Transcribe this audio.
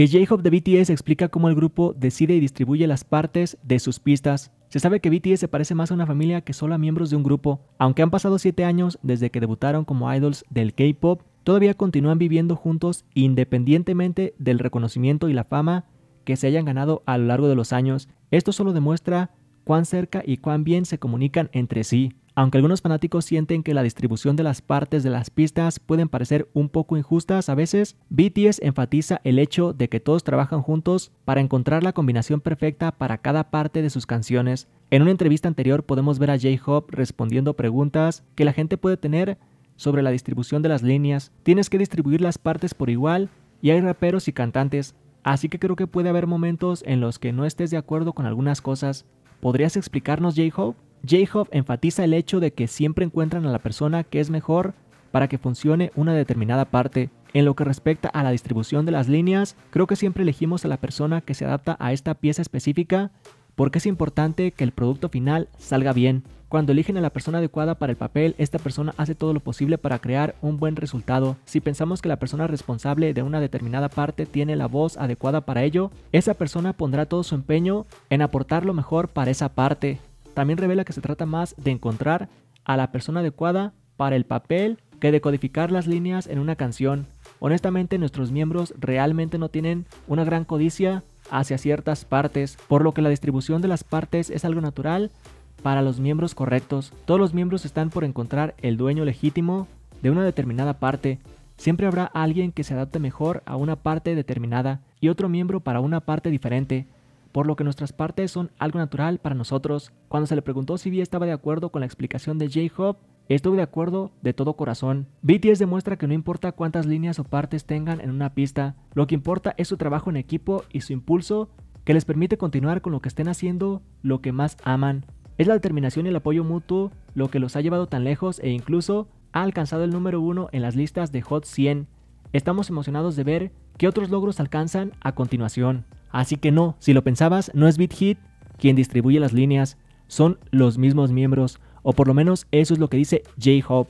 Y j de BTS explica cómo el grupo decide y distribuye las partes de sus pistas. Se sabe que BTS se parece más a una familia que solo a miembros de un grupo. Aunque han pasado 7 años desde que debutaron como idols del K-pop, todavía continúan viviendo juntos independientemente del reconocimiento y la fama que se hayan ganado a lo largo de los años. Esto solo demuestra cuán cerca y cuán bien se comunican entre sí. Aunque algunos fanáticos sienten que la distribución de las partes de las pistas pueden parecer un poco injustas a veces, BTS enfatiza el hecho de que todos trabajan juntos para encontrar la combinación perfecta para cada parte de sus canciones. En una entrevista anterior podemos ver a J-Hope respondiendo preguntas que la gente puede tener sobre la distribución de las líneas. Tienes que distribuir las partes por igual y hay raperos y cantantes, así que creo que puede haber momentos en los que no estés de acuerdo con algunas cosas. ¿Podrías explicarnos, J-Hope? J-Hop enfatiza el hecho de que siempre encuentran a la persona que es mejor para que funcione una determinada parte. En lo que respecta a la distribución de las líneas, creo que siempre elegimos a la persona que se adapta a esta pieza específica porque es importante que el producto final salga bien. Cuando eligen a la persona adecuada para el papel, esta persona hace todo lo posible para crear un buen resultado. Si pensamos que la persona responsable de una determinada parte tiene la voz adecuada para ello, esa persona pondrá todo su empeño en aportar lo mejor para esa parte también revela que se trata más de encontrar a la persona adecuada para el papel que de codificar las líneas en una canción. Honestamente, nuestros miembros realmente no tienen una gran codicia hacia ciertas partes, por lo que la distribución de las partes es algo natural para los miembros correctos. Todos los miembros están por encontrar el dueño legítimo de una determinada parte. Siempre habrá alguien que se adapte mejor a una parte determinada y otro miembro para una parte diferente por lo que nuestras partes son algo natural para nosotros. Cuando se le preguntó si V estaba de acuerdo con la explicación de J-Hop, estuvo de acuerdo de todo corazón. BTS demuestra que no importa cuántas líneas o partes tengan en una pista, lo que importa es su trabajo en equipo y su impulso que les permite continuar con lo que estén haciendo, lo que más aman. Es la determinación y el apoyo mutuo lo que los ha llevado tan lejos e incluso ha alcanzado el número uno en las listas de Hot 100. Estamos emocionados de ver qué otros logros alcanzan a continuación. Así que no, si lo pensabas, no es BitHit quien distribuye las líneas, son los mismos miembros, o por lo menos eso es lo que dice J-Hop.